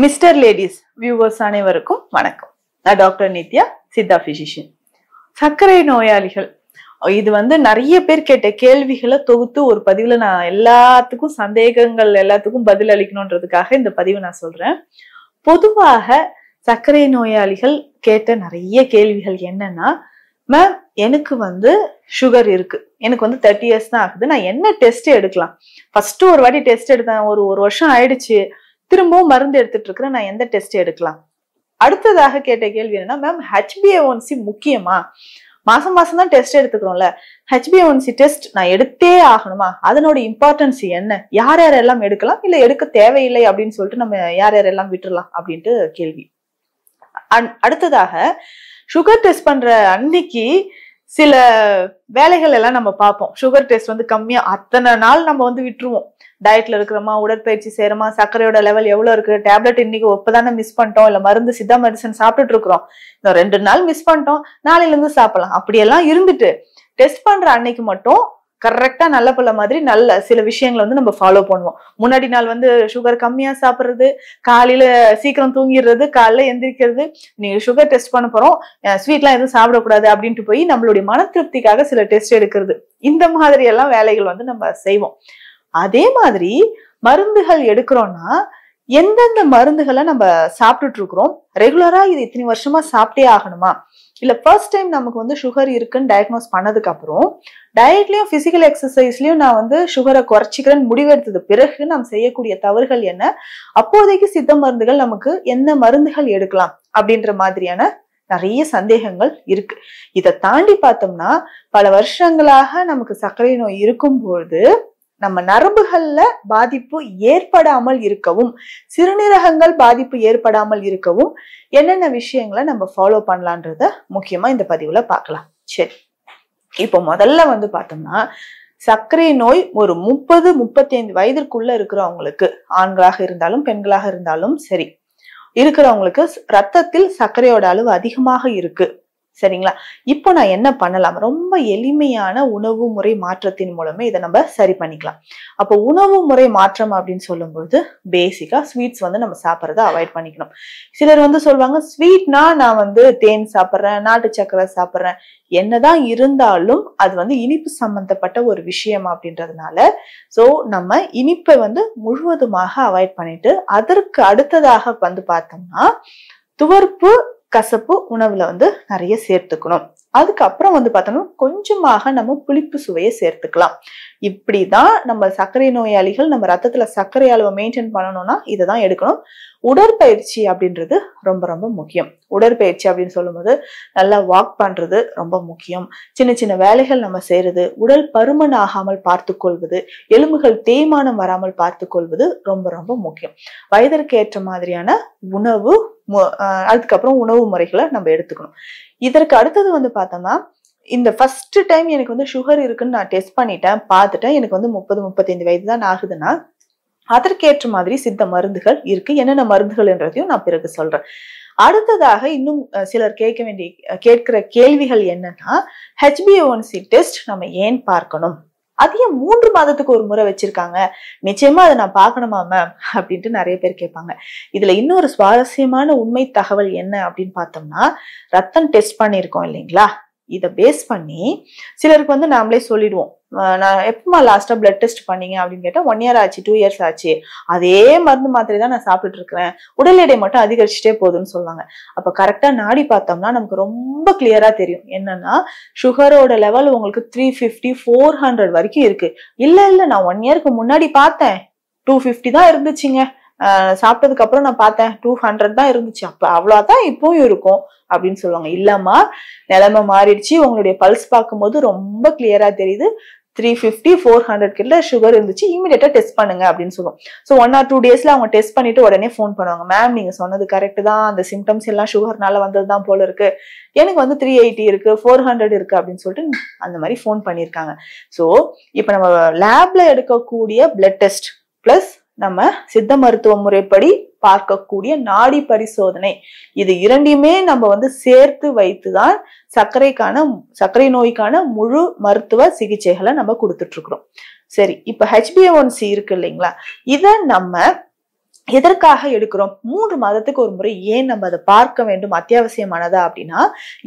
mister ladies viewers அனைவருக்கும் வணக்கம் நான் டாக்டர் நித்யா சித்தா பிசிஷியன் சர்க்கரை நோயாளிகள் இது வந்து நிறைய பேர் கேட்ட கேள்விகளை தொகுத்து ஒரு பதிவில் நான் எல்லாத்துக்கும் சந்தேகங்கள் எல்லாத்துக்கும் பதில் அளிக்கணுன்றதுக்காக இந்த பதிவு நான் சொல்றேன் பொதுவாக சர்க்கரை நோயாளிகள் கேட்ட நிறைய கேள்விகள் என்னன்னா மேம் எனக்கு வந்து சுகர் இருக்கு எனக்கு வந்து தேர்ட்டி இயர்ஸ் தான் ஆகுது நான் என்ன டெஸ்ட் எடுக்கலாம் ஃபர்ஸ்ட் ஒரு வாட்டி டெஸ்ட் எடுத்தேன் ஒரு ஒரு வருஷம் ஆயிடுச்சு திரும்பவும் மருந்து எடுத்துட்டு இருக்கிற நான் எந்த டெஸ்ட் எடுக்கலாம் அடுத்ததாக கேட்ட கேள்வி என்னன்னா மேம் ஹெச்பிஏஒன்சி முக்கியமா மாசம் மாசம் தான் டெஸ்ட் எடுத்துக்கிறோம்ல சி டெஸ்ட் நான் எடுத்தே ஆகணுமா அதனோட இம்பார்ட்டன்ஸ் என்ன யார் யார் எல்லாம் எடுக்கலாம் இல்ல எடுக்க தேவையில்லை அப்படின்னு சொல்லிட்டு நம்ம யார் யார் எல்லாம் விட்டுறலாம் அப்படின்ட்டு கேள்வி அடுத்ததாக சுகர் டெஸ்ட் பண்ற அன்னைக்கு சில வேலைகள் எல்லாம் நம்ம பார்ப்போம் சுகர் டெஸ்ட் வந்து கம்மியாக அத்தனை நாள் நம்ம வந்து விட்டுருவோம் டயட்ல இருக்கிறோமா உடற்பயிற்சி செய்கிறோமா சர்க்கரையோட லெவல் எவ்வளோ இருக்கு டேப்லெட் இன்னைக்கு ஒப்பதானே மிஸ் பண்ணிட்டோம் இல்லை மருந்து சித்தா மெடிசன் சாப்பிட்டுட்டு இருக்கிறோம் இன்னும் ரெண்டு நாள் மிஸ் பண்ணிட்டோம் நாளையிலேருந்து சாப்பிடலாம் அப்படியெல்லாம் இருந்துட்டு டெஸ்ட் பண்ற அன்னைக்கு மட்டும் கரெக்டா நல்ல பிள்ளை மாதிரி நல்ல சில விஷயங்களை வந்து நம்ம ஃபாலோ பண்ணுவோம் முன்னாடி நாள் வந்து சுகர் கம்மியா சாப்பிட்றது காலையில சீக்கிரம் தூங்கிடுறது காலைல எந்திரிக்கிறது நீங்க சுகர் டெஸ்ட் பண்ண போறோம் ஸ்வீட்லாம் எதுவும் சாப்பிடக்கூடாது அப்படின்ட்டு போய் நம்மளுடைய மன திருப்திக்காக சில டெஸ்ட் எடுக்கிறது இந்த மாதிரி எல்லாம் வேலைகள் வந்து நம்ம செய்வோம் அதே மாதிரி மருந்துகள் எடுக்கிறோம்னா எந்தெந்த மருந்துகளை நம்ம சாப்பிட்டுட்டு இருக்கிறோம் ரெகுலரா இது இத்தனை வருஷமா சாப்பிட்டே ஆகணுமா இல்லை ஃபர்ஸ்ட் டைம் நமக்கு வந்து சுகர் இருக்குன்னு டயக்னோஸ் பண்ணதுக்கப்புறம் டயட்லையும் ஃபிசிக்கல் எக்ஸசைஸ்லயும் நான் வந்து சுகரை குறைச்சிக்கிறேன்னு முடிவெடுத்தது பிறகு நாம் செய்யக்கூடிய தவறுகள் என்ன அப்போதைக்கு சித்த மருந்துகள் நமக்கு என்ன மருந்துகள் எடுக்கலாம் அப்படின்ற மாதிரியான நிறைய சந்தேகங்கள் இருக்கு இதை தாண்டி பார்த்தோம்னா பல வருஷங்களாக நமக்கு சர்க்கரை நோய் இருக்கும்போது நம்ம நரம்புகள்ல பாதிப்பு ஏற்படாமல் இருக்கவும் சிறுநீரகங்கள் பாதிப்பு ஏற்படாமல் இருக்கவும் என்னென்ன விஷயங்களை நம்ம ஃபாலோ பண்ணலான்றத முக்கியமா இந்த பதிவுல பார்க்கலாம் சரி இப்போ முதல்ல வந்து பார்த்தோம்னா சர்க்கரை நோய் ஒரு முப்பது முப்பத்தி ஐந்து வயதிற்குள்ள இருக்கிறவங்களுக்கு ஆண்களாக இருந்தாலும் பெண்களாக இருந்தாலும் சரி இருக்கிறவங்களுக்கு ரத்தத்தில் சர்க்கரையோட அளவு அதிகமாக இருக்கு சரிங்களா இப்போ நான் என்ன பண்ணலாம் ரொம்ப எளிமையான உணவு முறை மாற்றத்தின் மூலமே இதை நம்ம சரி பண்ணிக்கலாம் அப்போ உணவு முறை மாற்றம் அப்படின்னு சொல்லும்பொழுது பேசிக்காக ஸ்வீட்ஸ் வந்து நம்ம சாப்பிட்றத அவாய்ட் பண்ணிக்கணும் சிலர் வந்து சொல்லுவாங்க ஸ்வீட்னா நான் வந்து தேன் சாப்பிட்றேன் நாட்டு சக்கரை சாப்பிட்றேன் என்னதான் இருந்தாலும் அது வந்து இனிப்பு சம்பந்தப்பட்ட ஒரு விஷயம் அப்படின்றதுனால ஸோ நம்ம இனிப்பை வந்து முழுவதுமாக அவாய்ட் பண்ணிட்டு அதற்கு அடுத்ததாக வந்து பார்த்தோம்னா துவர்ப்பு கசப்பு உணவில் வந்து நிறைய சேர்த்துக்கணும் அதுக்கப்புறம் வந்து பார்த்தோம்னா கொஞ்சமாக நம்ம புளிப்பு சுவையை சேர்த்துக்கலாம் இப்படிதான் நம்ம சர்க்கரை நோயாளிகள் நம்ம ரத்தத்தில் சர்க்கரை அளவை மெயின்டைன் பண்ணணும்னா இதை தான் எடுக்கணும் உடற்பயிற்சி அப்படின்றது ரொம்ப ரொம்ப முக்கியம் உடற்பயிற்சி அப்படின்னு சொல்லும்போது நல்லா வாக் பண்ணுறது ரொம்ப முக்கியம் சின்ன சின்ன வேலைகள் நம்ம செய்யறது உடல் பருமன் ஆகாமல் பார்த்துக்கொள்வது எலும்புகள் தேய்மானம் வராமல் பார்த்துக்கொள்வது ரொம்ப ரொம்ப முக்கியம் வயதிற்கு ஏற்ற மாதிரியான உணவு அதுக்கப்புறம் உணவு முறைகளை நம்ம எடுத்துக்கணும் இதற்கு அடுத்தது வந்து பார்த்தோம்னா இந்த ஃபர்ஸ்ட் டைம் எனக்கு வந்து சுகர் இருக்குன்னு நான் டெஸ்ட் பண்ணிட்டேன் பார்த்துட்டேன் எனக்கு வந்து முப்பது முப்பத்தைந்து வயது தான் ஆகுதுன்னா அதற்கேற்ற மாதிரி சித்த மருந்துகள் இருக்கு என்னென்ன மருந்துகள்ன்றதையும் நான் பிறகு சொல்றேன் அடுத்ததாக இன்னும் சிலர் கேட்க வேண்டிய கேட்கிற கேள்விகள் என்னன்னா ஹெச்பிஓன்சி டெஸ்ட் நம்ம ஏன் பார்க்கணும் அதையும் மூன்று மாதத்துக்கு ஒரு முறை வச்சிருக்காங்க நிச்சயமா அதை நான் பார்க்கணுமா மேம் அப்படின்ட்டு நிறைய பேர் கேட்பாங்க இதுல இன்னொரு சுவாரஸ்யமான உண்மை தகவல் என்ன அப்படின்னு பார்த்தோம்னா ரத்தம் டெஸ்ட் பண்ணியிருக்கோம் இல்லைங்களா இதை பேஸ் பண்ணி சிலருக்கு வந்து நாமளே சொல்லிடுவோம் நான் எப்பமா லாஸ்ட்டாக பிளட் டெஸ்ட் பண்ணீங்க அப்படின்னு கேட்டால் ஒன் இயர் ஆச்சு டூ இயர்ஸ் ஆச்சு அதே மருந்து மாத்திரை தான் நான் சாப்பிட்டுட்டு இருக்கிறேன் உடல் எடை மட்டும் அதிகரிச்சுட்டே போதும்னு சொல்லுவாங்க அப்போ கரெக்டாக நாடி பார்த்தோம்னா நமக்கு ரொம்ப கிளியரா தெரியும் என்னன்னா சுகரோட லெவல் உங்களுக்கு த்ரீ ஃபிஃப்டி ஃபோர் ஹண்ட்ரட் வரைக்கும் இருக்கு இல்லை இல்லை நான் ஒன் இயருக்கு முன்னாடி பார்த்தேன் டூ ஃபிஃப்டி தான் இருந்துச்சுங்க சாப்பிட்டதுக்கு அப்புறம் நான் பார்த்தேன் டூ ஹண்ட்ரட் தான் இருந்துச்சு அப்போ அவ்வளவுதான் இப்பவும் இருக்கும் அப்படின்னு சொல்லுவாங்க இல்லம்மா நிலைமை மாறிடுச்சு உங்களுடைய பல்ஸ் பார்க்கும்போது ரொம்ப கிளியரா தெரியுது த்ரீ ஃபிஃப்டி ஃபோர் ஹண்ட்ரட் கிட்ட சுகர் இருந்துச்சு இமீடியட்டா டெஸ்ட் பண்ணுங்க அப்படின்னு சொல்லுவோம் ஸோ ஒன் ஆர் டூ டேஸ்ல அவங்க டெஸ்ட் பண்ணிட்டு உடனே ஃபோன் பண்ணுவாங்க மேம் நீங்க சொன்னது கரெக்ட் தான் அந்த சிம்டம்ஸ் எல்லாம் சுகர்னால வந்தது தான் போல இருக்கு எனக்கு வந்து த்ரீ எயிட்டி இருக்கு ஃபோர் ஹண்ட்ரட் இருக்கு அப்படின்னு சொல்லிட்டு அந்த மாதிரி ஃபோன் பண்ணியிருக்காங்க ஸோ இப்போ நம்ம லேப்ல எடுக்கக்கூடிய பிளட் டெஸ்ட் பிளஸ் நம்ம சித்த மருத்துவ முறைப்படி பார்க்கக்கூடிய நாடி பரிசோதனை இது இரண்டையுமே நம்ம வந்து சேர்த்து வைத்துதான் சர்க்கரைக்கான சர்க்கரை நோய்க்கான முழு மருத்துவ சிகிச்சைகளை நம்ம கொடுத்துட்டு இருக்கிறோம் சரி இப்ப சி இருக்கு இல்லைங்களா இதை நம்ம எதற்காக எடுக்கிறோம் மூன்று மாதத்துக்கு ஒரு முறை ஏன் நம்ம அதை பார்க்க வேண்டும் அத்தியாவசியமானதா அப்படின்னா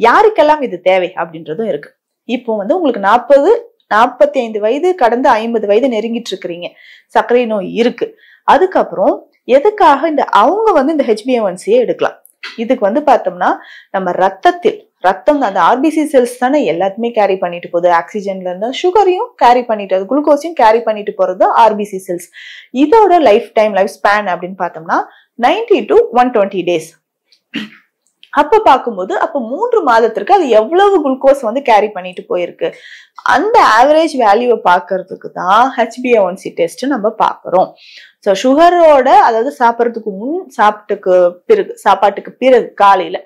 யாருக்கெல்லாம் இது தேவை அப்படின்றதும் இருக்கு இப்போ வந்து உங்களுக்கு நாற்பது நாற்பத்தி ஐந்து வயது கடந்து ஐம்பது வயது நெருங்கிட்டு இருக்கிறீங்க சர்க்கரை நோய் இருக்கு அதுக்கப்புறம் எதுக்காக இந்த அவங்க வந்து இந்த ஹெச்பிஎன்சியை எடுக்கலாம் இதுக்கு வந்து பார்த்தோம்னா நம்ம ரத்தத்தில் ரத்தம் அந்த ஆர்பிசி செல்ஸ் தானே எல்லாத்தையுமே கேரி பண்ணிட்டு போகுது ஆக்சிஜன்ல இருந்தால் சுகரையும் கேரி பண்ணிட்டு குளுக்கோஸையும் கேரி பண்ணிட்டு போறது ஆர்பிசி செல்ஸ் இதோட லைஃப் டைம் லைஃப் ஸ்பேன் அப்படின்னு பார்த்தோம்னா ninety to one twenty days அப்ப பார்க்கும்போது அப்ப மூன்று மாதத்திற்கு அது எவ்வளவு குளுக்கோஸ் வந்து கேரி பண்ணிட்டு போயிருக்கு அந்த ஆவரேஜ் வேல்யூவை பார்க்கறதுக்கு தான் சி டெஸ்ட் நம்ம பார்க்குறோம் ஸோ சுகரோட அதாவது சாப்பிட்றதுக்கு முன் சாப்பிட்டுக்கு பிறகு சாப்பாட்டுக்கு பிறகு காலையில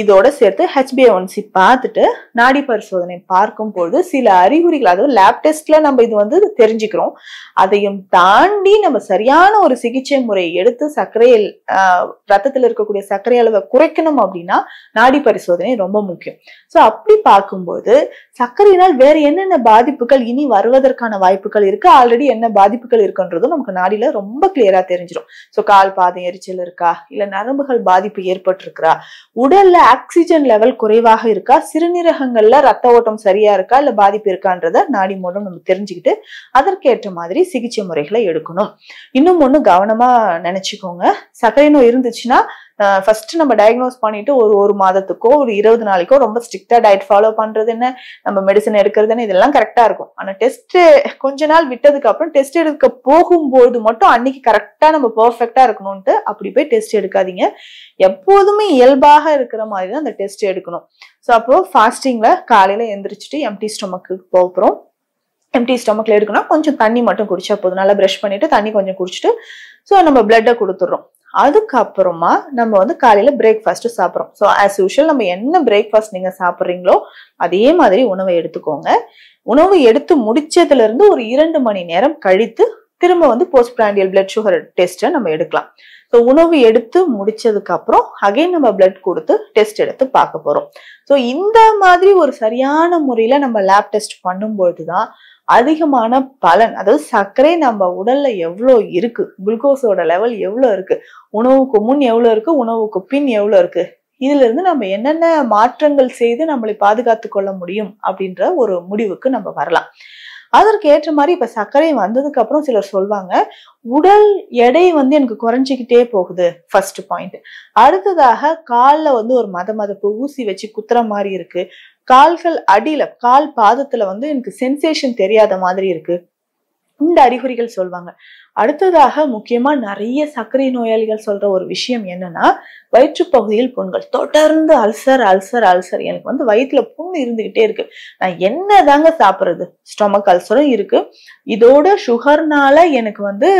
இதோட சேர்த்து சி பார்த்துட்டு நாடி பரிசோதனை பார்க்கும்போது சில அறிகுறிகள் அதாவது லேப் டெஸ்ட்ல நம்ம இது வந்து தெரிஞ்சுக்கிறோம் அதையும் தாண்டி நம்ம சரியான ஒரு சிகிச்சை முறை எடுத்து சர்க்கரையில் ரத்தத்தில் இருக்கக்கூடிய சர்க்கரை அளவை குறைக்கணும் அப்படின்னா நாடி பரிசோதனை ரொம்ப முக்கியம் ஸோ அப்படி பார்க்கும்போது சர்க்கரையினால் வேற என்னென்ன பாதிப்புகள் இனி வருவதற்கான வாய்ப்புகள் இருக்கு ஆல்ரெடி என்ன பாதிப்புகள் இருக்குன்றதும் நமக்கு நாடியில ரொம்ப கிளியரா தெரிஞ்சிடும் ஸோ கால் பாதை எரிச்சல் இருக்கா இல்லை நரம்புகள் பாதிப்பு ஏற்பட்டிருக்கிறா உடல்ல ஆக்சிஜன் லெவல் குறைவாக இருக்கா சிறுநீரகங்கள்ல ரத்த ஓட்டம் சரியா இருக்கா இல்ல பாதிப்பு இருக்கான்றத நாடி மூலம் நம்ம தெரிஞ்சுக்கிட்டு அதற்கேற்ற மாதிரி சிகிச்சை முறைகளை எடுக்கணும் இன்னும் ஒண்ணு கவனமா நினைச்சுக்கோங்க சக்கரை நோய் இருந்துச்சுன்னா ஃபர்ஸ்ட் நம்ம டயக்னோஸ் பண்ணிட்டு ஒரு ஒரு மாதத்துக்கோ ஒரு இருபது நாளைக்கோ ரொம்ப ஸ்ட்ரிக்டா டயட் ஃபாலோ பண்றது என்ன நம்ம மெடிசன் எடுக்கிறது என்ன இதெல்லாம் கரெக்டா இருக்கும் ஆனா டெஸ்ட் கொஞ்ச நாள் விட்டதுக்கு அப்புறம் டெஸ்ட் எடுக்க போகும்போது மட்டும் அன்னைக்கு கரெக்டா நம்ம பர்ஃபெக்டா இருக்கணும்ட்டு அப்படி போய் டெஸ்ட் எடுக்காதீங்க எப்போதுமே இயல்பாக இருக்கிற மாதிரி தான் அந்த டெஸ்ட் எடுக்கணும் ஸோ அப்போ ஃபாஸ்டிங்ல காலையில எந்திரிச்சிட்டு எம்டி ஸ்டொமக்கு போகிறோம் எம்டி ஸ்டொமக்கில் எடுக்கணும் கொஞ்சம் தண்ணி மட்டும் குடிச்சா போதும் நல்லா ப்ரஷ் பண்ணிட்டு தண்ணி கொஞ்சம் குடிச்சிட்டு ஸோ நம்ம பிளட்டை கொடுத்துட்றோம் அதுக்கப்புறமா நம்ம வந்து காலையில் பிரேக்ஃபாஸ்ட் சாப்பிட்றோம் ஸோ ஆஸ் யூஷுவல் நம்ம என்ன பிரேக்ஃபாஸ்ட் நீங்கள் சாப்பிட்றீங்களோ அதே மாதிரி உணவை எடுத்துக்கோங்க உணவு எடுத்து முடிச்சதுல இருந்து ஒரு இரண்டு மணி நேரம் கழித்து திரும்ப வந்து போஸ்ட் பிராண்டியல் பிளட் சுகர் டெஸ்ட்டை நம்ம எடுக்கலாம் ஸோ உணவு எடுத்து முடிச்சதுக்கு அப்புறம் அகைன் நம்ம பிளட் கொடுத்து டெஸ்ட் எடுத்து பார்க்க போகிறோம் ஸோ இந்த மாதிரி ஒரு சரியான முறையில் நம்ம லேப் டெஸ்ட் பண்ணும்பொழுது தான் அதிகமான பலன் அதாவது சர்க்கரை நம்ம உடல்ல எவ்வளோ இருக்கு குளுக்கோஸோட லெவல் எவ்வளோ இருக்கு உணவுக்கு முன் எவ்வளோ இருக்கு உணவுக்கு பின் எவ்வளோ இருக்கு இதுல இருந்து நம்ம என்னென்ன மாற்றங்கள் செய்து நம்மளை பாதுகாத்து கொள்ள முடியும் அப்படின்ற ஒரு முடிவுக்கு நம்ம வரலாம் அதற்கு ஏற்ற மாதிரி இப்ப சர்க்கரை வந்ததுக்கு அப்புறம் சிலர் சொல்வாங்க உடல் எடை வந்து எனக்கு குறைஞ்சிக்கிட்டே போகுது ஃபர்ஸ்ட் பாயிண்ட் அடுத்ததாக காலில் வந்து ஒரு மத மதப்பு ஊசி வச்சு குத்துற மாதிரி இருக்கு கால்கள் அடியில கால் பாதத்துல வந்து எனக்கு சென்சேஷன் தெரியாத மாதிரி இருக்கு இந்த அறிகுறிகள் சொல்வாங்க அடுத்ததாக முக்கியமா நிறைய சர்க்கரை நோயாளிகள் சொல்ற ஒரு விஷயம் என்னன்னா வயிற்றுப்பகுதியில் புண்கள் தொடர்ந்து அல்சர் அல்சர் அல்சர் எனக்கு வந்து வயிற்றுல புண் இருந்துகிட்டே இருக்கு நான் என்ன தாங்க சாப்பிட்றது ஸ்டொமக் அல்சரும் இருக்கு இதோட சுகர்னால எனக்கு வந்து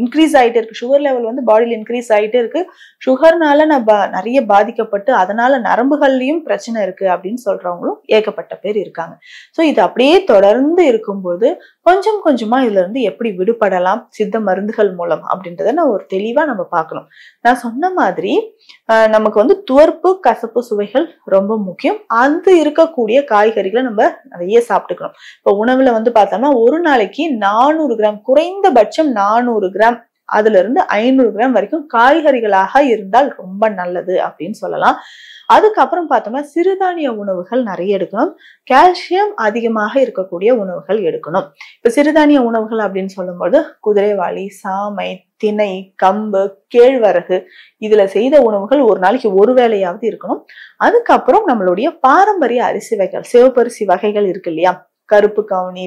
இன்க்ரீஸ் ஆகிட்டே இருக்கு சுகர் லெவல் வந்து பாடியில் இன்க்ரீஸ் ஆகிட்டே இருக்கு சுகர்னால நான் நிறைய பாதிக்கப்பட்டு அதனால நரம்புகள்லையும் பிரச்சனை இருக்கு அப்படின்னு சொல்றவங்களும் ஏகப்பட்ட பேர் இருக்காங்க ஸோ இது அப்படியே தொடர்ந்து இருக்கும்போது கொஞ்சம் கொஞ்சமா இதுல இருந்து எப்படி விடுபடலாம் சித்த மருந்துகள் மூலம் அப்படின்றத நான் ஒரு தெளிவா நம்ம பார்க்கணும் நான் சொன்ன மாதிரி நமக்கு வந்து துவர்ப்பு கசப்பு சுவைகள் ரொம்ப முக்கியம் அந்த இருக்கக்கூடிய காய்கறிகளை நம்ம நிறைய சாப்பிட்டுக்கணும் இப்போ உணவுல வந்து பார்த்தோம்னா ஒரு நாளைக்கு நானூறு கிராம் குறைந்தபட்சம் நானூறு கிராம் அதுல இருந்து ஐநூறு கிராம் வரைக்கும் காய்கறிகளாக இருந்தால் ரொம்ப நல்லது அப்படின்னு சொல்லலாம் அதுக்கப்புறம் பார்த்தோம்னா சிறுதானிய உணவுகள் நிறைய எடுக்கணும் கால்சியம் அதிகமாக இருக்கக்கூடிய உணவுகள் எடுக்கணும் இப்ப சிறுதானிய உணவுகள் அப்படின்னு சொல்லும்போது குதிரைவாளி சாமை திணை கம்பு கேழ்வரகு இதுல செய்த உணவுகள் ஒரு நாளைக்கு ஒரு வேளையாவது இருக்கணும் அதுக்கப்புறம் நம்மளுடைய பாரம்பரிய அரிசி வகைகள் சிவப்பரிசி வகைகள் இருக்கு இல்லையா கருப்பு கவுனி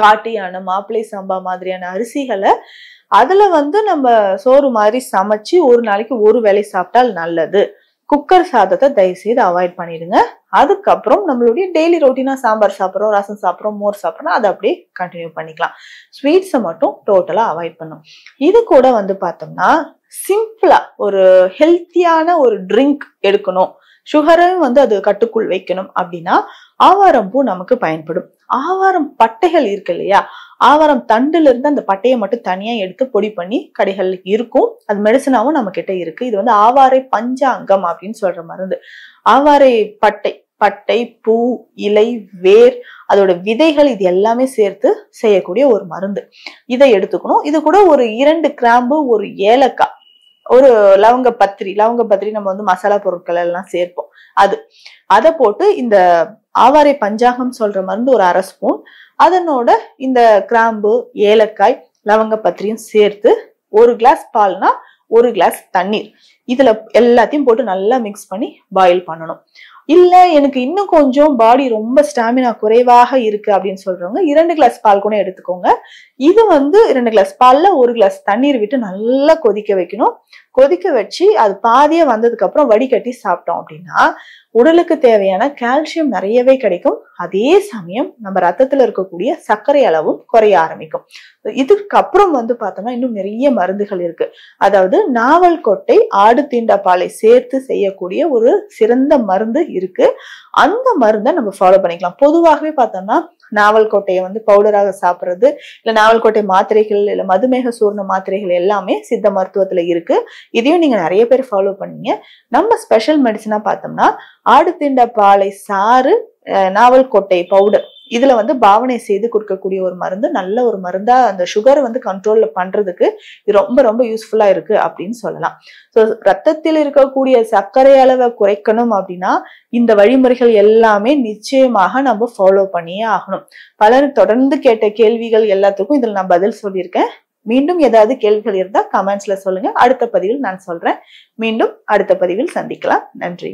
காட்டியான மாப்பிளை சம்பா மாதிரியான அரிசிகளை அதுல வந்து நம்ம சோறு மாதிரி சமைச்சு ஒரு நாளைக்கு ஒரு வேளை சாப்பிட்டால் நல்லது குக்கர் சாதத்தை தயவு செய்து அவாய்ட் பண்ணிடுங்க அதுக்கப்புறம் நம்மளுடைய டெய்லி ரொட்டீனா சாம்பார் சாப்பிட்றோம் ரசம் சாப்பிட்றோம் மோர் சாப்பிட்றோம் அதை அப்படியே கண்டினியூ பண்ணிக்கலாம் ஸ்வீட்ஸை மட்டும் டோட்டலாக அவாய்ட் பண்ணும் இது கூட வந்து பார்த்தோம்னா சிம்பிளா ஒரு ஹெல்த்தியான ஒரு ட்ரிங்க் எடுக்கணும் சுகரையும் வந்து அது கட்டுக்குள் வைக்கணும் அப்படின்னா ஆவாரம் பூ நமக்கு பயன்படும் ஆவாரம் பட்டைகள் இருக்கு இல்லையா ஆவாரம் தண்டுல இருந்து அந்த பட்டையை மட்டும் தனியா எடுத்து பொடி பண்ணி கடைகள் இருக்கும் அது மெடிசனாவும் நம்ம கிட்ட இருக்கு இது வந்து ஆவாரை பஞ்சாங்கம் அப்படின்னு சொல்ற மருந்து ஆவாரை பட்டை பட்டை பூ இலை வேர் அதோட விதைகள் இது எல்லாமே சேர்த்து செய்யக்கூடிய ஒரு மருந்து இதை எடுத்துக்கணும் இது கூட ஒரு இரண்டு கிராம்பு ஒரு ஏலக்காய் ஒரு லவங்க பத்திரி லவங்க பத்திரி நம்ம வந்து மசாலா பொருட்கள் எல்லாம் சேர்ப்போம் அது அதை போட்டு இந்த ஆவாரை பஞ்சாகம் சொல்ற மருந்து ஒரு அரை ஸ்பூன் அதனோட இந்த கிராம்பு ஏலக்காய் லவங்க பத்திரியும் சேர்த்து ஒரு கிளாஸ் பால்னா ஒரு கிளாஸ் தண்ணீர் இதுல எல்லாத்தையும் போட்டு நல்லா மிக்ஸ் பண்ணி பாயில் பண்ணணும் இல்ல எனக்கு இன்னும் கொஞ்சம் பாடி ரொம்ப ஸ்டாமினா குறைவாக இருக்கு அப்படின்னு சொல்றவங்க இரண்டு கிளாஸ் பால் கூட எடுத்துக்கோங்க இது வந்து இரண்டு கிளாஸ் பால்ல ஒரு கிளாஸ் தண்ணீர் விட்டு நல்லா கொதிக்க வைக்கணும் கொதிக்க வச்சு அது பாதியே வந்ததுக்கு அப்புறம் வடிகட்டி சாப்பிட்டோம் அப்படின்னா உடலுக்கு தேவையான கால்சியம் நிறையவே கிடைக்கும் அதே சமயம் நம்ம ரத்தத்துல இருக்கக்கூடிய சர்க்கரை அளவும் குறைய ஆரம்பிக்கும் இதுக்கப்புறம் வந்து பார்த்தோம்னா இன்னும் நிறைய மருந்துகள் இருக்கு அதாவது நாவல் கொட்டை ஆடு தீண்டா பாலை சேர்த்து செய்யக்கூடிய ஒரு சிறந்த மருந்து இருக்கு அந்த மருந்தை நம்ம ஃபாலோ பண்ணிக்கலாம் பொதுவாகவே பார்த்தோம்னா நாவல்கோட்டையை வந்து பவுடராக சாப்பிட்றது இல்லை நாவல்கோட்டை மாத்திரைகள் இல்லை மதுமேக சூர்ண மாத்திரைகள் எல்லாமே சித்த மருத்துவத்தில் இருக்கு இதையும் நீங்கள் நிறைய பேர் ஃபாலோ பண்ணீங்க நம்ம ஸ்பெஷல் மெடிசனாக பார்த்தோம்னா ஆடுத்திண்ட பாலை சாறு நாவல்கோட்டை பவுடர் இதுல வந்து பாவனை செய்து கொடுக்கக்கூடிய ஒரு மருந்து நல்ல ஒரு மருந்தா அந்த சுகரை வந்து கண்ட்ரோல்ல பண்றதுக்கு இது ரொம்ப ரொம்ப யூஸ்ஃபுல்லா இருக்கு அப்படின்னு சொல்லலாம் ஸோ ரத்தத்தில் இருக்கக்கூடிய சர்க்கரை அளவை குறைக்கணும் அப்படின்னா இந்த வழிமுறைகள் கேள்விகள் எல்லாமே நிச்சயமாக நம்ம ஃபாலோ பண்ணியே ஆகணும் பலர் தொடர்ந்து கேட்ட கேள்விகள் எல்லாத்துக்கும் இதில் நான் பதில் சொல்லியிருக்கேன் மீண்டும் ஏதாவது கேள்விகள் இருந்தால் கமெண்ட்ஸ்ல சொல்லுங்க அடுத்த பதிவில் நான் சொல்றேன் மீண்டும் அடுத்த பதிவில் சந்திக்கலாம் நன்றி